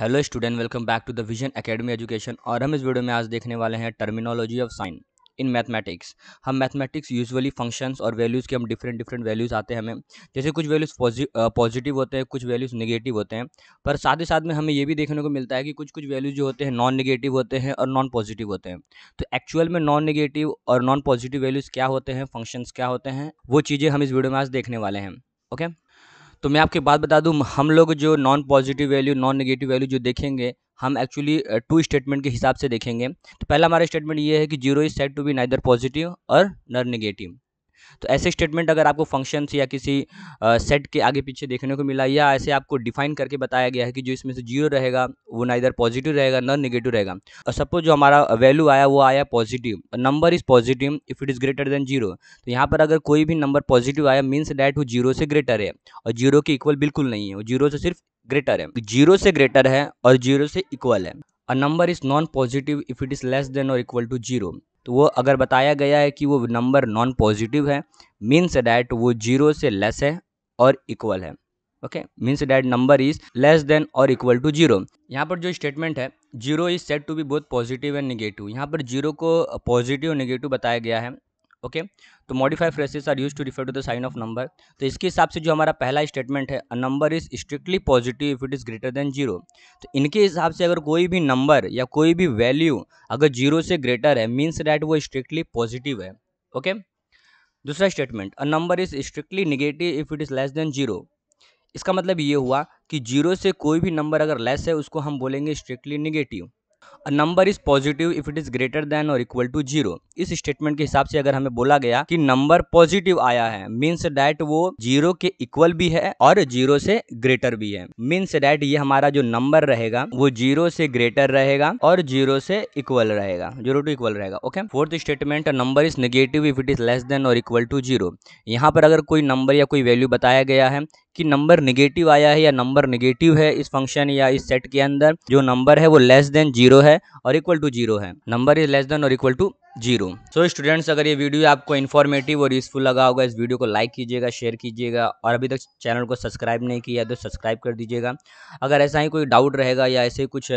Hello student welcome back to the vision academy education और हम इस वीडियो में आज देखने वाले हैं terminology of sign in mathematics हम मैथमेटिक्स यूजुअली फंक्शंस और वैल्यूज़ के हम डिफरेंट डिफरेंट वैल्यूज़ आते हैं हमें जैसे कुछ वैल्यूज़ पॉजिटिव होते हैं कुछ वैल्यूज़ नेगेटिव होते हैं पर साथ ही साथ में हमें ये भी देखने को मिलता है कि कुछ कुछ वैल्यूज़ जो होते हैं नॉन नेगेटिव होते हैं और नॉन पॉजिटिव होते हैं तो एक्चुअल में नॉन नेगेटिव और नॉन पॉजिटिव वैल्यूज़ क्या होते हैं फंक्शंस क्या होते हैं वो चीज़ें हम इस वीडियो में आज देखने वाले हैं ओके okay? तो मैं आपके बात बता दूँ हम लोग जो non positive value non negative value जो देखेंगे हम एक्चुअली टू स्टेटमेंट के हिसाब से देखेंगे तो पहला हमारा स्टेटमेंट ये है कि zero is set to be neither positive और नर नेगेटिव तो ऐसे स्टेटमेंट अगर आपको फंक्शंस या किसी सेट के आगे पीछे देखने को मिला या ऐसे आपको डिफाइन करके बताया गया है कि जो इसमें से जीरो रहेगा वो ना इधर पॉजिटिव रहेगा ना निगेटिव रहेगा और सपोज जो हमारा वैल्यू आया वो आया positive number is positive if it is greater than zero तो यहाँ पर अगर कोई भी नंबर पॉजिटिव आया मीन्स डैट वो जीरो से ग्रेटर है और जीरो के इक्वल बिल्कुल नहीं है वो जीरो से सिर्फ ग्रेटर है जीरो से ग्रेटर है और जीरो से इक्वल है a number is non positive if it is less than और इक्वल टू जीरो तो वो अगर बताया गया है कि वो नंबर नॉन पॉजिटिव है मीन्स डैट वो जीरो से लेस है और इक्वल है okay means that number is less than और इक्वल टू जीरो यहाँ पर जो स्टेटमेंट है zero is set to be both positive and negative यहाँ पर जीरो को पॉजिटिव और निगेटिव बताया गया है ओके तो modified phrases are used to refer to the sign of number तो इसके हिसाब से जो हमारा पहला स्टेटमेंट है number is strictly positive if it is greater than zero तो इनके हिसाब से अगर कोई भी नंबर या कोई भी वैल्यू अगर जीरो से ग्रेटर है मीन्स डैट वो स्ट्रिक्टली पॉजिटिव है ओके दूसरा statement a number is strictly negative if it is less than zero इसका मतलब ये हुआ कि जीरो से कोई भी नंबर अगर लेस है उसको हम बोलेंगे strictly negative number is positive if it is greater than और इक्वल टू जीरो इस स्टेटमेंट के हिसाब से अगर हमें बोला गया कि नंबर पॉजिटिव आया है मीन्स डैट वो जीरो के इक्वल भी है और जीरो से ग्रेटर भी है मीन्स डैट ये हमारा जो नंबर रहेगा वो जीरो से ग्रेटर रहेगा और जीरो से इक्वल रहेगा जीरो टू इक्वल रहेगा okay fourth statement number is negative if it is less than और इक्वल टू जीरो यहाँ पर अगर कोई नंबर या कोई वैल्यू बताया गया है कि नंबर निगेटिव आया है या नंबर निगेटिव है इस फंक्शन या इस सेट के अंदर जो नंबर है वो लेस देन जीरो है और इक्वल टू जीरो है नंबर इज लेस देन और equal to zero so students अगर ये वीडियो आपको इन्फॉर्मेटिव और यूजफुल लगा होगा इस वीडियो को लाइक कीजिएगा शेयर कीजिएगा और अभी तक चैनल को सब्सक्राइब नहीं किया तो सब्सक्राइब कर दीजिएगा अगर ऐसा ही कोई डाउट रहेगा या ऐसे कुछ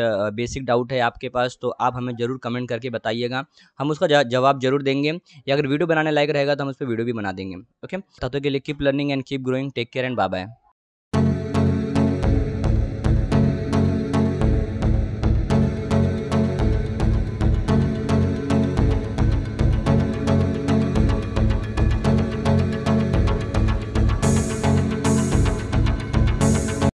बेसिक डाउट है आपके पास तो आप हमें ज़रूर कमेंट करके बताइएगा हम उसका जवाब जरूर देंगे या अगर वीडियो बनाने लायक रहेगा तो हम उस पर वीडियो भी बना देंगे ओके तब के लिए keep learning and keep growing take care and bye bye